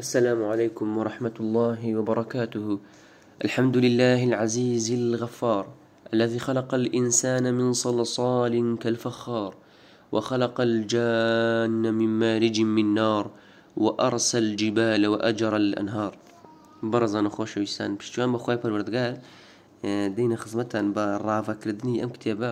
السلام عليكم ورحمة الله وبركاته الحمد لله العزيز الغفار الذي خلق الإنسان من صلصال كالفخار وخلق الجان من مارج من نار وأرسى الجبال وأجر الأنهار برزان خوش ويسان بشتوان بخواي بالوردقال دين خزمتا با كردني أم كتابة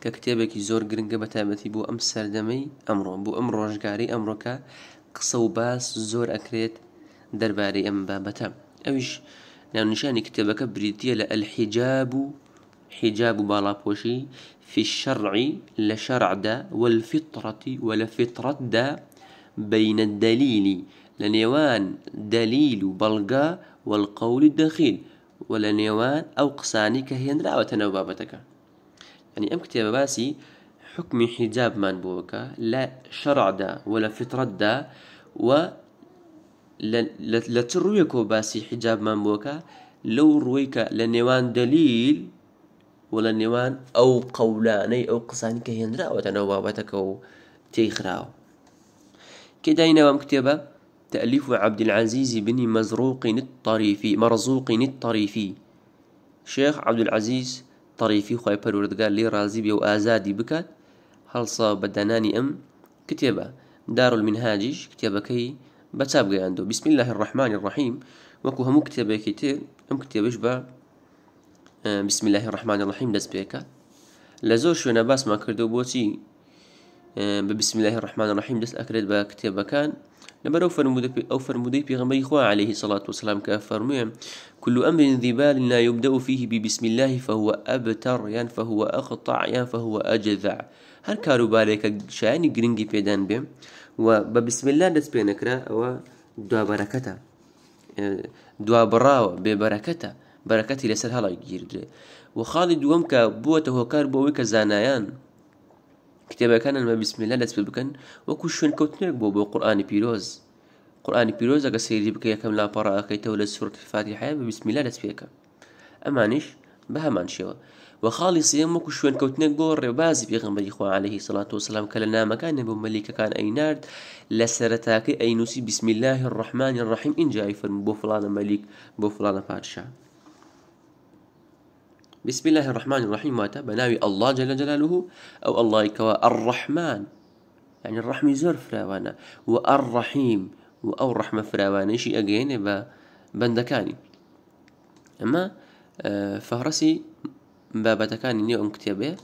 ككتابة زور گرنگة بتابتي بو أمسال دمي أمرو بو أمرو روشگاري أمرو كا قصو باس زور أكريت درباري أم بابتا أوش نعم کتێبەکە بریتە بريتيا الحجاب حجاب حیجاب في الشرع لشرع دا والفطرة ولفطرة دا بين الدليل لنيوان دليل بلغا والقول الدخيل ولنيوان أو قصاني كهين راوة نوبابتك يعني أم كتاب باسي حكم حجاب بۆکە لە شەڕعدا ولا لە فترەتدا و لە چ ڕوویەکەوە باسی حیجابمان بۆکە لەو ڕووی کە لە نێوان دەلیل و لە او ئەو قەولانەی ئەو قسانی کە هێنراوەتەنەوە بابەتەکە و تێیخراوە كداينوام تأليف عبد العزيز بن مزروق الطريفي مرزوق الطريفي شيخ عبد العزيز طريفي خوي قال لي رازي بيو آزادي بكات هەڵسا بە دانانی ئەم کتێبە دارول منهاجیش کتێبەکەی بەچابگەیاندۆ بسم الله الرحمن الرحیم وەکو هەموو کتێبێکی تر ئەم کتێبش بە بسم الله الرحمن الرحیم دەست پێکات لە زۆر شوێنە باسمان کردو بۆچی آه، بسم الله الرحمن الرحيم دس الرحیم دەست كان بە أوفر مدي أوفر مدي في پێغەمەری إخوة عليه سڵات وسلام كافر فەرموویە يعني كل أمر ذي بال لا يبدأ فيه ببسم الله فهو أبتر یان يعني فهو أخطع يعني یان فهو أجذع هل كارو بالك بارێکە شایانی في دان بيم وببسم الله دس پێ نەکرا ئەوە دوابەرەکەتە آه، دوابڕاوە بێبەرەکەتە بەرەکەتی لەسەر هەڵی گیردرێ و خاڵی دووەم کە بووەتە هۆکار بۆ کتێبەکانن بە بسمیلە دەست قران بيروز شوێن کەوتنێک بۆ بۆ قورآانی پیرۆز قورآانی پیرۆزەکە سەیری بکە یەکەم لاپەڕەکەیتەوە لە بسم الله بە بسمیلە دەست پێکە وخالص بە هەمان شێوە وخاڵی سێم وەکو شوێن کەوتنێک بۆ ڕێبازی پێغمبەری خوا عليهەیهی سڵات وسلام کە لە نامەکانە بۆ مەلیکەکان ئەینارد لە سەرەتاکەی ئەینوسی بسمیلله الرحمانی ڕحیم اینجای فەرم بو فلانە مليك بو فلانە پادشاه بسم الله الرحمن الرحيم واتا بناوي الله جل جلاله أو الله كوا الرحمن يعني الرحم زور فراوانا والرحيم أو الرحمة فراوانا شيء أجيني با بندكاني أما فهرسي بابەتەکانی نێو ان شاء الله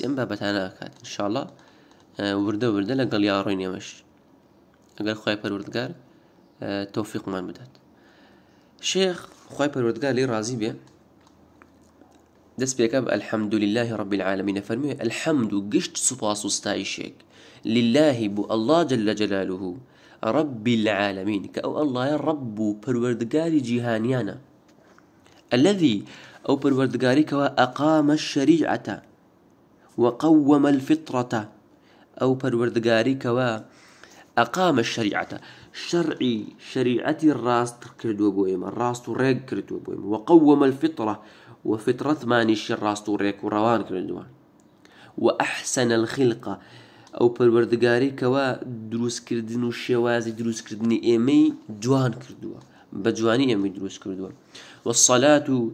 ئەم بابەتانە ئەکات انشاءڵە وردە يا لە گەڵیا ڕووی نێمەش ئەگەر خی توفيق تۆفیقمان بدات شێخ خی قال لي رازي بيه دس بيكاب الحمد لله رب العالمين فرمي الحمد قشت گشت استايشك لله بو الله جل جلاله رب العالمين كأو الله رب ڕب و الذي او الذي كوا أقام الشريعة وقوم الفطرة أو پەروەردگاریکەوە كوا أقام الشريعة شرعي ڕاست کردووە بۆ بويم ڕاست و ڕێک کردووە وقوم الفطرة وفترة مانیشی ڕاست و ڕێک و وأحسن الخلقة أو ئەحسەن الخلقە دروس كردين کەوا دروس كردين شێوازی جوان كردوا بجواني إيمي دروس كردوا والصلاة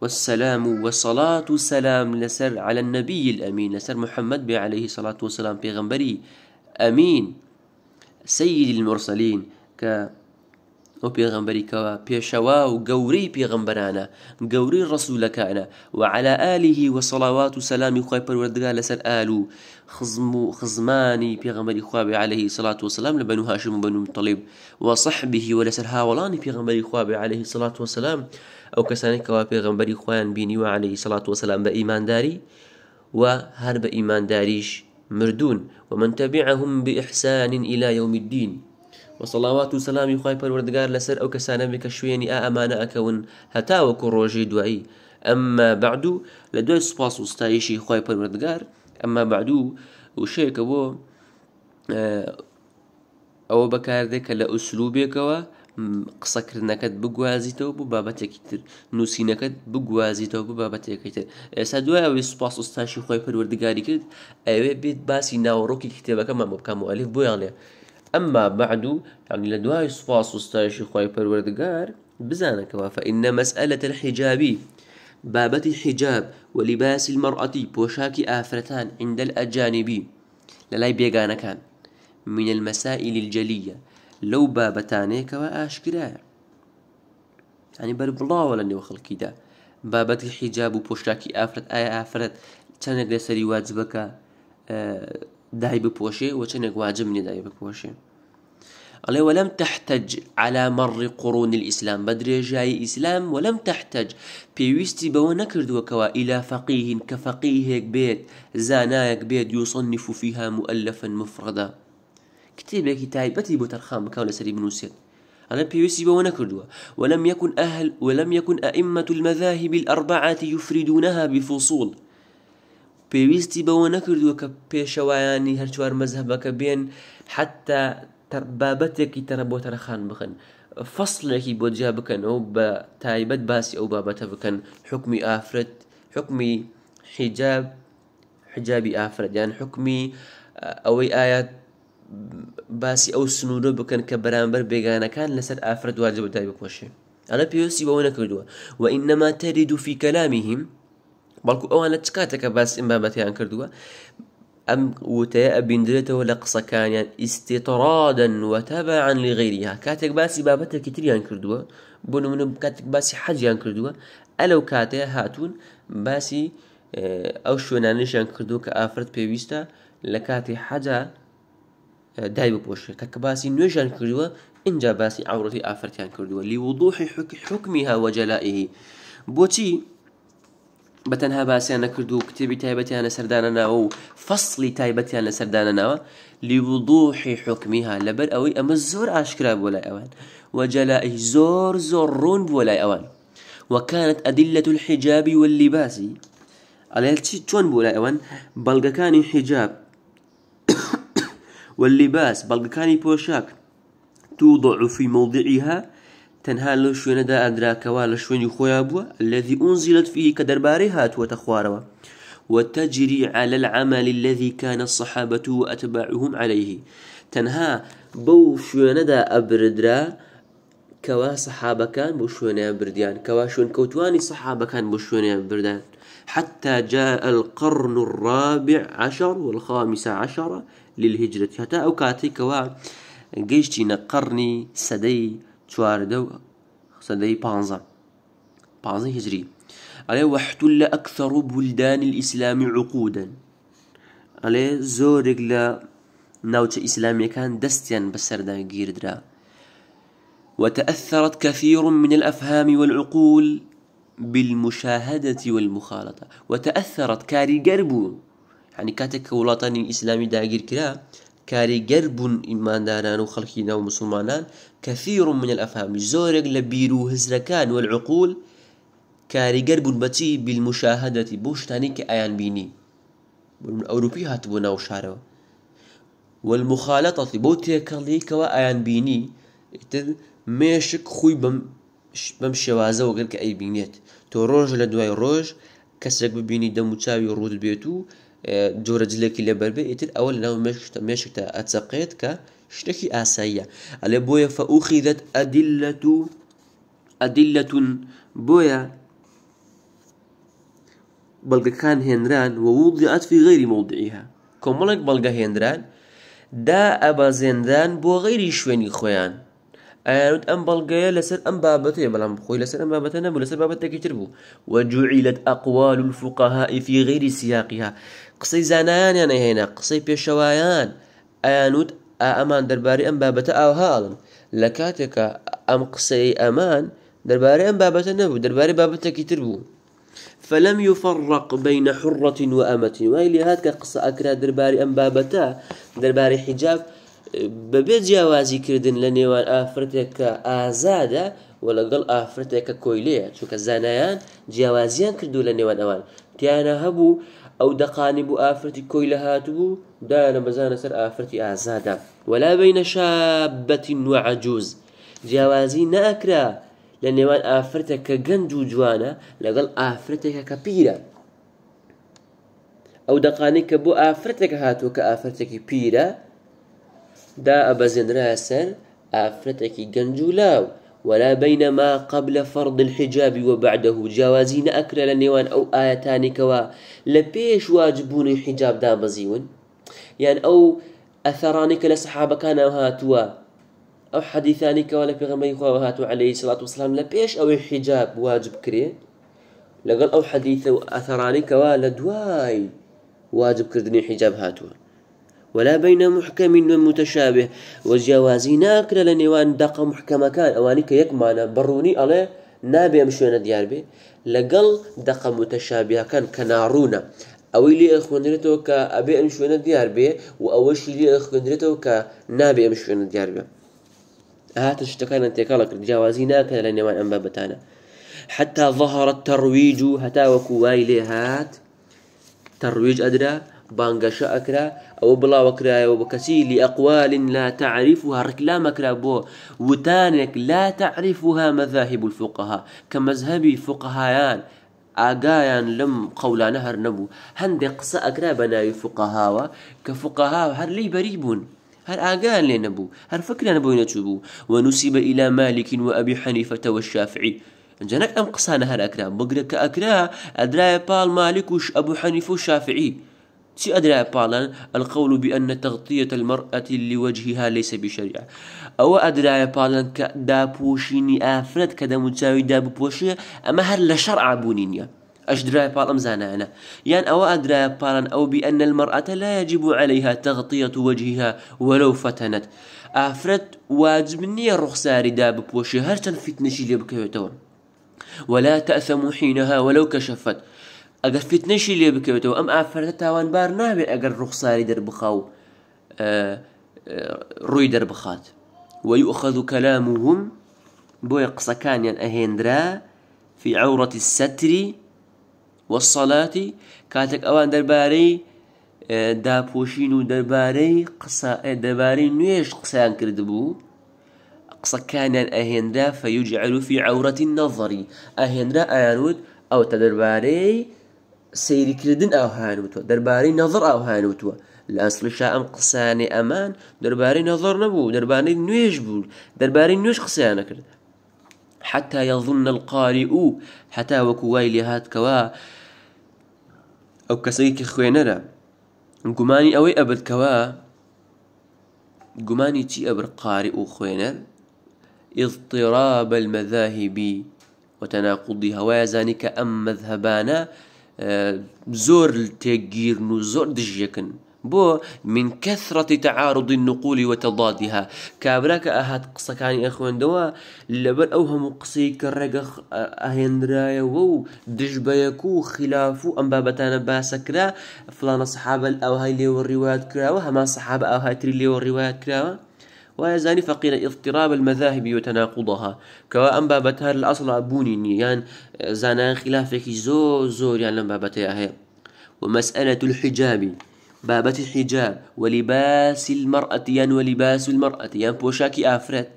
والسلام وصلاة سلام لسر على النبي الأمين لسر محمد بي عليه الصلاة والسلام بيغنبري أمين سيد المرسلين ك او پیغمبری کوا پیشوا و گوری پیغمبرانا گوری رسول کانا و على آله و سەلامی و سلام لەسەر ئال و خزم و خزمانی پیغمبری خواب علیه صلاة و سلام لبنو هاشم و بنو مطلب و صحبه و لسر هاولانی پیغمبری خواب علیه صلاة و سلام او کسانی کوا پیغمبری عليه بینی و علیه صلاة و سلام با ایمان داری و هر با ایمان داریش مردون ومن تبعهم بإحسان إلى يوم الدين وسەڵاوات و سەلامی خی پەروەردگار لەسەر ئەو کەسانەمێکە شوێنی ئا ئەمانە ئەکەون هەتاوەکو ڕۆژی دوایی ئەمما بعدوو لە دوای سوپاس و ستایشی خی پەروەردگار ئەمما بعدوو وشەیەکە بۆ ئەوە بەکاردێک کە لە ئوسلوبێکەوە قسەکردنەکەت بگوازیتەوە بوو بابەتێکی تر نووسینەکەت بگوازیتەوە بوو بابەتێکی تر ئێستا دوای ئەوەی سوپاس ستاشی خۆی پەروەردگاری کرد ئەوێ بێت باسی ناوەڕۆکی کتێبەکەمان بکەم و ئەلیف بۆیانێ أما بعد يعني لە صفاص سوپاس خواي بروردقار پەروەردگار بزانەکەەوە فإنە مەسئلة الحجابی بابەتی حجاب ولباس المرأة بوشاكي آفرتان عند الأجانبي للاي بيغانا كان من المسائل الجلية لو بابەتانێکەوە ئاشکرایە ینی يعني بەر بڵاوە لە نێو خەڵکیدا بابەتی حیجاب و پۆشتاکی آفرت ئایا ئافرەت چەندێک لەسەری واجبەکە آه، داي بپۆشێ و چنێک واجب منی دای بپۆشێ ئەڵێ وەلم تحتج على مر قرون الإسلام بە جاي إسلام ولم تحتج في پێویستی بو نكرد وكوا إلى فقيه كفقيه بێت زانایەک بێت يصنف فيها مؤلفا مفردا كتاب بتي بترخام كولا سري لەسەری وسيد أنا في بيوسي بو نكرد ولم يكن أهل ولم يكن أئمة المذاهب الأربعة يفردونها بفصول پێویستی بەوە نەکردووە کە پێشەوایانی هەرچوار مەزهبەکە بێن حتا بابەتێکی تەنە بۆ تەرەخان بخن فەصلێکی بۆ جیا بکەنەوە بە تایبەت باسی ئەو بابەتە بکەن حکمی ئافرەت حکمی حیجاب حجابی ئافرەتیان حکمی ئەوەی ئایا باسی ئەو سنوورە بکەن کە بەرامبەر بێگانەکان لەسەر ئافرەت واجب دای بکۆشێ ئەلە پێویستی بەوە نەکردووە و ئینەما تەرید و فی کەلامیهیم بەڵکو ئەوانە چ کاتێکە باسی ئەمبابەتیان کردووە كان يعني استطرادا وتبعا لغيرها كاتك بس لی كتير يعني كردوا بابەتێکی تریان كاتك بس نمونە يعني كردوا الو كاتي هاتون کاتەیە آه، او شو نانيش يعني كردوا كافرت ئافرەت لكاتي لە آه، دايب بوش دای بپۆشێت کە يعني كردوا ان کردووە اینجا باسی ئاورەتی ئافرەتیان کردووە لیوەدۆحی حكمها وجلائه بوتي بە تەنها باسییان نەکرد و کتێبی تایبەتیان لە سەردانە ناوە و فەصلی تایبەتیان لە سەردانە ناوە لیبدوحی حکمیها لەبەر ئەوەی ئەمە زۆر ئاشکرا بۆ لای ئەوان وەجەلائی زۆر زۆر ڕوون بۆ لای ئەوان وەکانت ئەدللت الحیجابی واللیباسی ئەلێ چی چۆن بۆ لای ئەوان بەڵگەکانی حیجاب واللیباس بەڵگەکانی توضع في موضعها تنها لو شوێنەدا أدرا لە شوێنی خۆیان بوا الذي أنزلت فيه كدرباري هات وتخواروا وتجري على العمل الذي كان الصحابة وأتباعهم عليه تنها بو دا ابردرا كوا صحابة كان بو بۆ شوێنیان كوا شون كوتواني صحابة كان بو شوێنیان بردان حتى جاء القرن الرابع عشر والخامس عشر للهجرة حتى أو كوا قيشتين قرني سدي چواردە و بانزا بانزا هجري عليه وحتل أكثر بلدان الإسلام عقودا عليه زورك لا نوت زۆرێک كان ناوچە ئیسلامیەکان جيردرا وتأثرت كثير من الأفهام والعقول بالمشاهدة والمخالطة وتأثرت كاري قربو يعني كاتك ولاطاني الإسلامي داقير كلا كاري جربو إيمان داران خلقينا ومسلمانان كثير من الأفهام زورق لبيرو هزركان والعقول كاري قرب بتي بالمشاهدة بۆ شتانی بيني ئایان بینی ئەوروپی هاتبوو والمخالطة شارەوە والمخالەتەتی بۆ بيني ئایان ميشك خوي مێشک خۆی بەم شێوازە وەگەر کە ئەی بینێت تۆ روج لە دوای ڕۆژ کەسێک ببینی دەموچاوی ڕوود بێت و جۆرە آه، جلێکی لەبەربێ ئیتر ئەوە لەناو مێشکتە شتێکی ئاساییە ئەلێ بۆیە فەوخیدت أدلة و ئەدیلەتون بۆیە بەڵگەکان هێنران وەوڵی في غير موضعها کۆمەڵێک بەڵگە هێنران دا غير شويني غێری شوێنی أم ئاوت لسر أم بابته بل أم بەڵام لسر أم بابته نبو لسر بابته كتربو وجعلت أقوال الفقهاء في غير سياقها قصي زنان يعني هنا قصي بيشوايان ئایانوت ئەمان دەربارەی ئەم بابەتە ئاهاڵن لە کاتێکە ئەم قسەی ئەمان دەربارەی ئەم بابەتە نەبوو دەربارەی بابەتێکی تر بوو فلم يفرق بين حرة وأمة وإلى هذا قصة أكرا درباري أم بابتا درباري حجاب بەبێ جیاوازی کردن لە نێوان ئافرەتێککە ئازادە و لەگەڵ ئافرەتێکە کۆیلەیە چونکە زانایان جیاوازیان کردو لە نێوان ئەوان تیانە هەبوو ئەو دەقانی بوو ئافرەتی کۆی لە هاتبوو دایانە بەزانە سەر ئافرەتی ئازادا وەلا بینە شابەتی نوعجوز جیاوازی ناکرا لە نێوان ئافرەتە کە گەنج و جوانە لەگەڵ ئافرەتێکە کە پیرە ئەو دەقانی کە بۆ ئافرەتێکە هاتووە کە ئافرەتێکی پیرە دا ئەبەزێنرا سەر ئافرەتێکی گەنج و لاو ولا بين ما قبل فرض الحجاب وبعده جوازين أكل لنيوان أو آيتان كوا لبيش واجبون حجاب دامزيون يعني أو أثرانك لصحابة كان هاتوا أو حديثاني كوا غمي خوا هاتوا عليه الصلاة والسلام لبيش أو الحجاب واجب كري لقل أو حديث أثرانك كوا لدواي واجب كردني حجاب هاتوا ولا بين محكم ومتشابه وجیاوازی ناکرە لە نێوان دقه محکەمەکان ئەوانی کە یەکمانە بڕوونی ئەڵێ نابێم شوێنە دیار بێ لەگەڵ دقه متشابیەکان کە ناڕوونە ئەوەی لێ خوێنرێتەوە کە ئەبێ ئەم شوێنە دیار بێ و ئەوەشی لێ خوێنرێتەوە کە نابێ ئەم شوێنە دیار بێ هاتە شتەکانە تێکاڵە کرد جیاوازی ناکە لە نێوان ئەم بابەتانە حتى ظهرت ترويج هتا وكواي لهات ترويج أدرى بانجا شاكرا او بلا وكرا او بكسي لاقوال لا تعرفها ڕکلامەکرا كرابو وتانك لا تعرفها مذاهب الفقهاء كمذهبي فقهايان اغايان لم قولا نهر نبو هندق ساكرا قسە ئەکرا بە ناوی فقەهاوە کە فقەها هەر لی بەری نبو هەر ئاگان لێ نەبوو هەر فکرە نەبووی نەچوو بوو و نووسی بە ئیلا مالکین و ئەبی حەنیفەتەوە شافعی جەنەک ئەم وش ابو حەنیف و چی ئەدرای القول بأن تغطية المرأة لوجهها ليس بشريعة أو أدرى پاڵەن كدابوشيني آفرت كذا متساوي دابوشيني أما هل ئەمە بونينيا اش شەڕ ئابوونی نییە أجدراء بالم يعني أو أدرى بالن أو بأن المرأة لا يجب عليها تغطية وجهها ولو فتنت أفرت واجبني الرخصاري داب بوشي هرشن فتنشي لبكيتون ولا تأثم حينها ولو كشفت اگر فتنه شی ئەگەر فتنەشی لێ ام آفرت توان بار نه بی اگر دەربخا در ڕووی روی در بخاد و کەلام و هم بۆیە قسەکانیان فی عورت عورة و والصلاة کاتک أوان درباری داپۆشین و دەربارەی دەبارەی نوێش قسەیان کردبوو قسەکانیان ئەهێنرا فەیوجعلوفی عورەتی نەڤڕی ئەهێنرا ئایانوت ئەو او دەربارەی سەیریکردن كردن او هانوتو نەظر نظر او هانوتو ئەسلیشا ئەم قساني امان درباري نظر نبو درباري نويش بوو درباري نويش قسانا كرد حتى يظن القارئ حتى وەکو وای كوا او كسيك خوينرا خوێنەرە اوي ابد كوا گومانی تي ابر قارئ خوينر اضطراب المذاهب وتناقض هوايا أم مذهبانا زۆر تێگیرن و زۆر دژیەکن بۆ من کەسڕەتی تەعاڕودی نقولی وتەڵادیها کابرا کە ئاهات قسەکانی ئەخوێندەوە لەبەر ئەو هەموو قسەی کە ڕێگە ئاهێنرایەوە و دژبەیەک و خلاف و ئەم بابەتانە باسەکرا فلانە سحابل ئەوهای لێوە ڕیوات کراوە هەمان سحاب ئاهاتری لێوە ڕیوات کراوە ويزان فقير اضطراب المذاهب وتناقضها كوا کەوا ئەم الاصل ابوني لە ئەسڵ بوونی يعني نییان زانان خلافێکی زۆر زۆریان يعني لەم بابەتەیە هەیە الحجاب الحجابی بابەتی ولباس المرأة يعني ولباس المرأة يعني بوشاكي افريت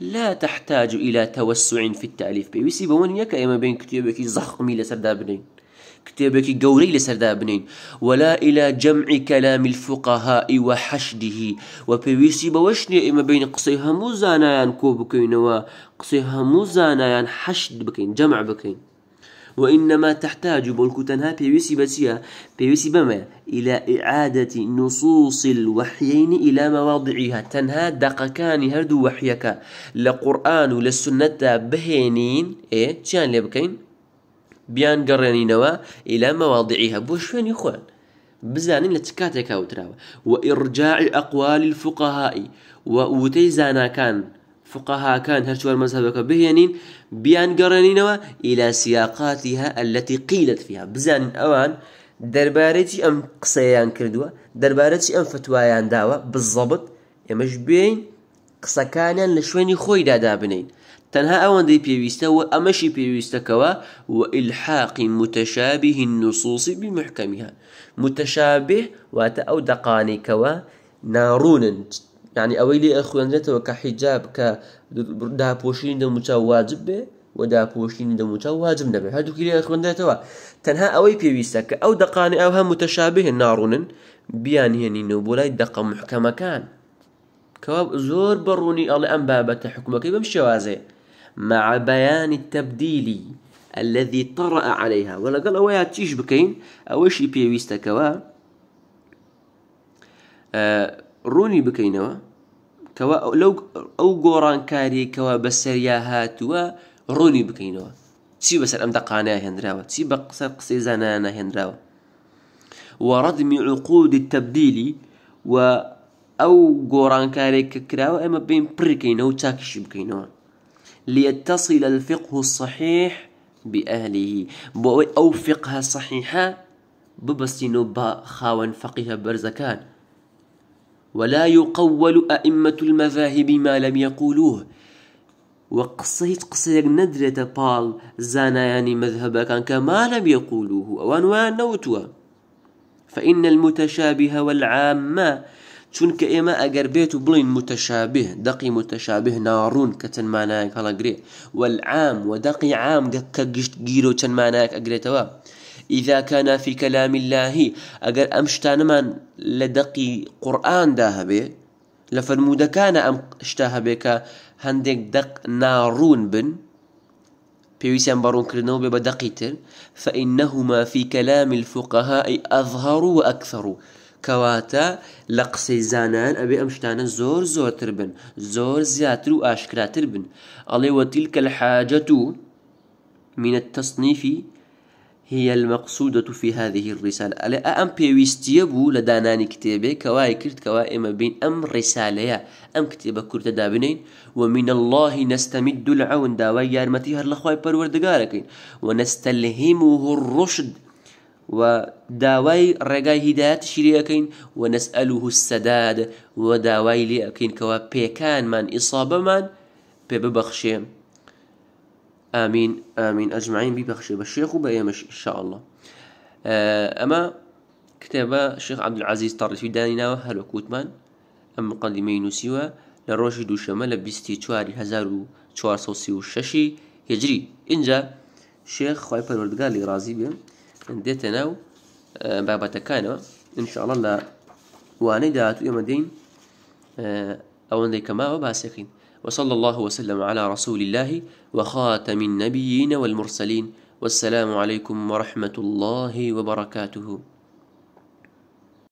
لا تحتاج إلى توسع في التأليف بيوسي بون يك إما بين كتابك زخمي لسردا كتابك قوري لسرد ابنين ولا إلى جمع كلام الفقهاء وحشده وبيسي بوشني إما بين قصيها مزانا قسەی هەموو وقصيها کۆ بکەینەوە قسەی هەموو بكين حەشت وإنما تحتاج بلكو تنها بيوسي بسيا بيوسي بما إلى إعادة نصوص الوحيين إلى مواضعها تنها دقكان هردو وحيك لقرآن ولسنة بهينين إيه شان لبكين بيان گەڕێنینەوە نوا إلى مواضعها شوێنی يخوان بزانين لە چ وإرجاع أقوال الفقهاء ووتي زانا كان فقهاء كان زاناکان فقەهاکان هەرچوار مەزهبەکە بهێنین بیان إلى سياقاتها التي قيلت فيها قیلت أوان بزانین أم قصيان ئەم قسەیان أم فتوايان ئەم فتوایان داوە بين قصا بێین قسەکانیان لە دادا بنين تەنها ئەوەندەی پێویستەوە ئەمەشی پێویستەکەوە و ئلحاقی متشابه نوسوسی بمحکەمیها متەشابه واتە ئەو دەقانێکەوە يعني ینی ئەوەی لێ ئەخوێنرێتەوە کە حیجاب کە داپۆشین دەموچا واجب بێ و داپۆشین دەموچا واجب دەبێت هەردووکی لێ ئەخوێنرێتەوە تەنها ئەوەی پێویستە کە ئەو دەقانی ئەو هەم متشابه ناڕونن بيان هێنینەوە نوبولاي دقا محكمة كان كواب زور بروني الله ام بابا تحكمك يبمشي وازي مع بيان التبديل الذي طرأ عليها قال أويا تيش بكين أوشي آه، روني ڕوونی كوا لو او غوران كاري كوا بسريا هاتوا روني چی بەسەر بس دەقانە هێنراوە چی بە قسە قسەی زانانە هێنراوە وردم عقود التبديل و او غوران كاري کراوە اما بين بريكينو تاكشي چاکیشی ليتصل الفقه الصحيح بأهله أو فقه صحيحة ببستينو با خاون فقه برزكان ولا يقول أئمة المذاهب ما لم يقولوه وقصه قصير ندرة بال زانا يعني مذهبا كان كما لم يقولوه وانوان نوتوا فإن المتشابه والعامة چونکە ئێمە ئەگەر بێت و بلین متشابه دقی متشابه نارون کە چەند مانایەک هەڵەگرێ والعام و دقی عام کە گشت گیر و چەند مانایەک ئەگرێتەوە ئیدا کانا فی کەلامی اللهی ئەگەر ئەم شتانەمان لە دەقی قورآاندا هەبێ لە فرەرمودەکانە ئەم شتا که هەندێک دق نارون بن پێویستیان بەڕوونکردنەوە بێ بە دەقی تر فەئینەهما فی کەلامی الفقەها ئەی ئەظهر و ئەکثر كواتا لقسي زانان أبي أمشتانا زور زور تربن زور زياتر زیاتر و ئاشکراتر بن ئەڵێ وەتیل کە هي المقصودة في هذه الرسالة ألا أم بيويستيبو لداناني كتابي كواي كرت كواي ما بين أم رسالة أم كتابة كرت دابنين ومن الله نستمد العون داوي يارمتي هر لخواي پروردگاركين ونستلهمه الرشد و داوای ڕێگای هیداەتشی لێەکەین و نسأله السەداد و داوای لێ ئەەکەین کەەوە پێکانمان ئیسابەمان پێ ببەخشێ ئامین ئامین ئەجمعین بیبەخشێ بە الله و بە ئێمەش شاءله آه، ئەمە کتێبە شێخ عبدعزیز تەڕفی دانیناوە هەلو کووتمان ئەم قەلیمەی نووسیوە لە ڕۆژی دووشەمە لە 24 هجری اینجا شێخ خی پەروەردگار لی رازی دێتە ناو بابەتەکانەوە انشاءڵە لە وانەی داهاتوو ئێمە دەین ئەوەندەی و آه، آه، باسەکەین وصلى الله وسلم على رسول الله وخاتم النبيين والمرسلين والسلام عليكم ورحمة الله وبركاته